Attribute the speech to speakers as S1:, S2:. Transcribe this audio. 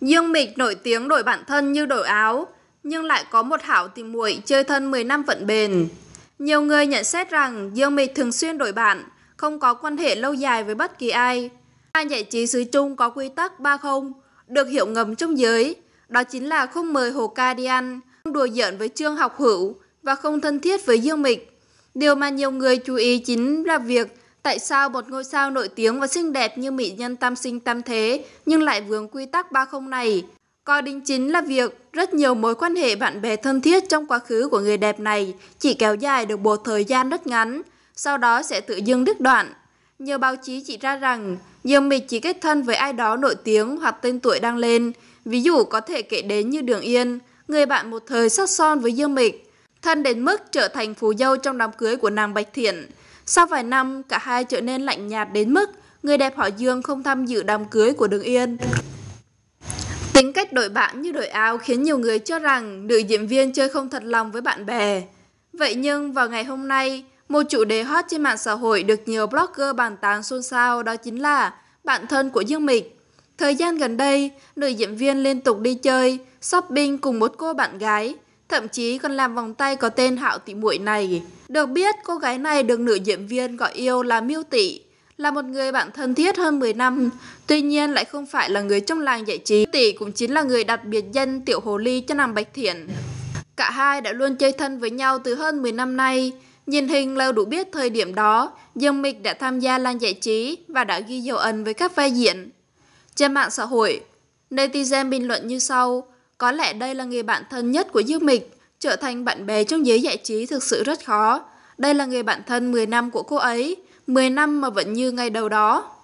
S1: Dương Mịch nổi tiếng đổi bản thân như đổi áo, nhưng lại có một hảo tìm muội chơi thân 10 năm vận bền. Nhiều người nhận xét rằng Dương Mịch thường xuyên đổi bạn, không có quan hệ lâu dài với bất kỳ ai. Hai giải trí xứ Trung có quy tắc ba không, được hiệu ngầm trong giới, đó chính là không mời Hồ Ca đi ăn, không đùa giỡn với Trương Học Hữu và không thân thiết với Dương Mịch. Điều mà nhiều người chú ý chính là việc Tại sao một ngôi sao nổi tiếng và xinh đẹp như mỹ nhân tam sinh tam thế nhưng lại vướng quy tắc ba không này? Có đính chính là việc rất nhiều mối quan hệ bạn bè thân thiết trong quá khứ của người đẹp này chỉ kéo dài được một thời gian rất ngắn, sau đó sẽ tự dưng đứt đoạn. Nhiều báo chí chỉ ra rằng Dương mịch chỉ kết thân với ai đó nổi tiếng hoặc tên tuổi đang lên. Ví dụ có thể kể đến như Đường Yên, người bạn một thời sát son với Dương Mịch, thân đến mức trở thành phù dâu trong đám cưới của nàng Bạch Thiện. Sau vài năm, cả hai trở nên lạnh nhạt đến mức người đẹp họ Dương không tham dự đám cưới của Đường Yên. Tính cách đổi bạn như đổi áo khiến nhiều người cho rằng nữ diễn viên chơi không thật lòng với bạn bè. Vậy nhưng vào ngày hôm nay, một chủ đề hot trên mạng xã hội được nhiều blogger bàn tán xôn xao đó chính là bạn thân của Dương Mịch. Thời gian gần đây, nữ diễn viên liên tục đi chơi, shopping cùng một cô bạn gái, thậm chí còn làm vòng tay có tên Hạo Tị muội này. Được biết, cô gái này được nữ diễn viên gọi yêu là Miêu Tị, là một người bạn thân thiết hơn 10 năm, tuy nhiên lại không phải là người trong làng giải trí. Tỷ cũng chính là người đặt biệt danh Tiểu Hồ Ly cho nàng Bạch Thiện. Cả hai đã luôn chơi thân với nhau từ hơn 10 năm nay. Nhìn hình là đủ biết thời điểm đó, Dương Mịch đã tham gia làng giải trí và đã ghi dấu ấn với các vai diễn. Trên mạng xã hội, netizen bình luận như sau – có lẽ đây là người bạn thân nhất của Dương Mịch, trở thành bạn bè trong giới giải trí thực sự rất khó. Đây là người bạn thân 10 năm của cô ấy, 10 năm mà vẫn như ngày đầu đó.